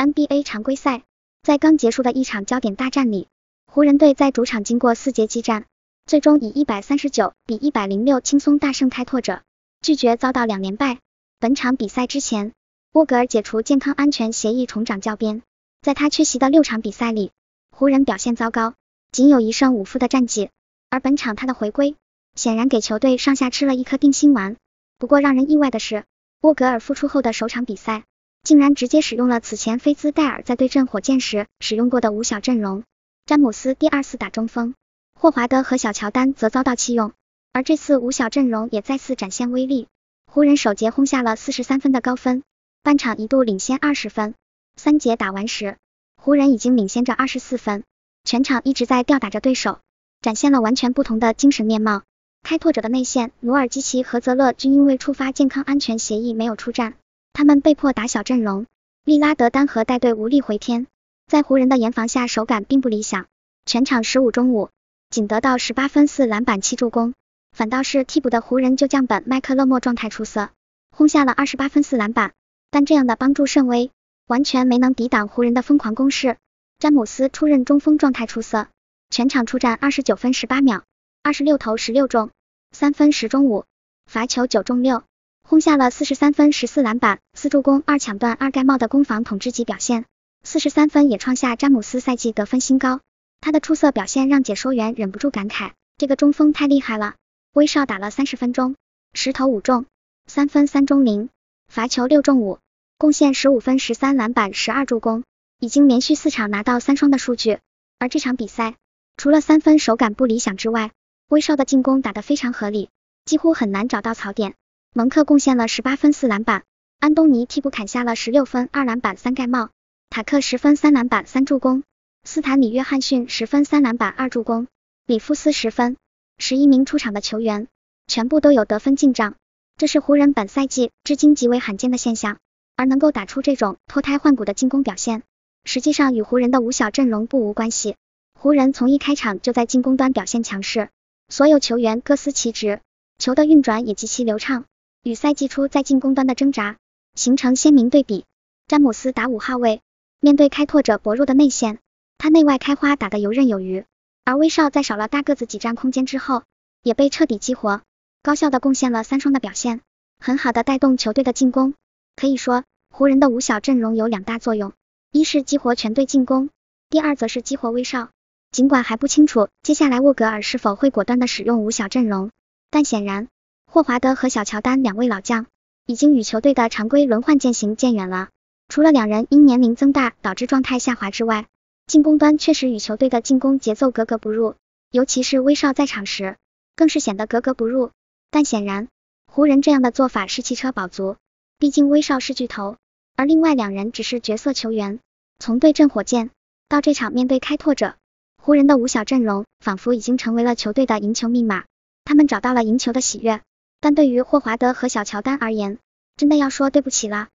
NBA 常规赛在刚结束的一场焦点大战里，湖人队在主场经过四节激战，最终以一百三十九比一百零六轻松大胜开拓者，拒绝遭到两连败。本场比赛之前，沃格尔解除健康安全协议重掌教鞭，在他缺席的六场比赛里，湖人表现糟糕，仅有一胜五负的战绩。而本场他的回归，显然给球队上下吃了一颗定心丸。不过让人意外的是，沃格尔复出后的首场比赛。竟然直接使用了此前菲兹戴尔在对阵火箭时使用过的五小阵容，詹姆斯第二次打中锋，霍华德和小乔丹则遭到弃用，而这次五小阵容也再次展现威力，湖人首节轰下了四十三分的高分，半场一度领先二十分，三节打完时，湖人已经领先着二十四分，全场一直在吊打着对手，展现了完全不同的精神面貌。开拓者的内线努尔基奇和泽勒均因为触发健康安全协议没有出战。他们被迫打小阵容，利拉德单核带队无力回天，在湖人的严防下手感并不理想，全场十五中五，仅得到十八分四篮板七助攻。反倒是替补的湖人旧将本麦克勒莫状态出色，轰下了二十八分四篮板，但这样的帮助甚微，完全没能抵挡湖人的疯狂攻势。詹姆斯出任中锋状态出色，全场出战二十九分十八秒，二十六投十六中，三分十中五，罚球九中六。轰下了四十三分、十四篮板、四助攻、二抢断、二盖帽的攻防统治级表现，四十三分也创下詹姆斯赛季得分新高。他的出色表现让解说员忍不住感慨：这个中锋太厉害了。威少打了三十分钟，十投五中，三分三中零，罚球六中五，贡献十五分、十三篮板、十二助攻，已经连续四场拿到三双的数据。而这场比赛，除了三分手感不理想之外，威少的进攻打得非常合理，几乎很难找到槽点。蒙克贡献了十八分四篮板，安东尼替补砍下了十六分二篮板三盖帽，塔克十分三篮板三助攻，斯坦里约翰逊十分三篮板二助攻，里夫斯十分，十一名出场的球员全部都有得分进账，这是湖人本赛季至今极为罕见的现象。而能够打出这种脱胎换骨的进攻表现，实际上与湖人的五小阵容不无关系。湖人从一开场就在进攻端表现强势，所有球员各司其职，球的运转也极其流畅。与赛季初在进攻端的挣扎形成鲜明对比，詹姆斯打五号位，面对开拓者薄弱的内线，他内外开花打得游刃有余。而威少在少了大个子挤占空间之后，也被彻底激活，高效的贡献了三双的表现，很好的带动球队的进攻。可以说，湖人的五小阵容有两大作用，一是激活全队进攻，第二则是激活威少。尽管还不清楚接下来沃格尔是否会果断的使用五小阵容，但显然。霍华德和小乔丹两位老将已经与球队的常规轮换渐行渐远了。除了两人因年龄增大导致状态下滑之外，进攻端确实与球队的进攻节奏格格不入，尤其是威少在场时更是显得格格不入。但显然，湖人这样的做法是汽车保足，毕竟威少是巨头，而另外两人只是角色球员。从对阵火箭到这场面对开拓者，湖人的五小阵容仿佛已经成为了球队的赢球密码，他们找到了赢球的喜悦。但对于霍华德和小乔丹而言，真的要说对不起啦。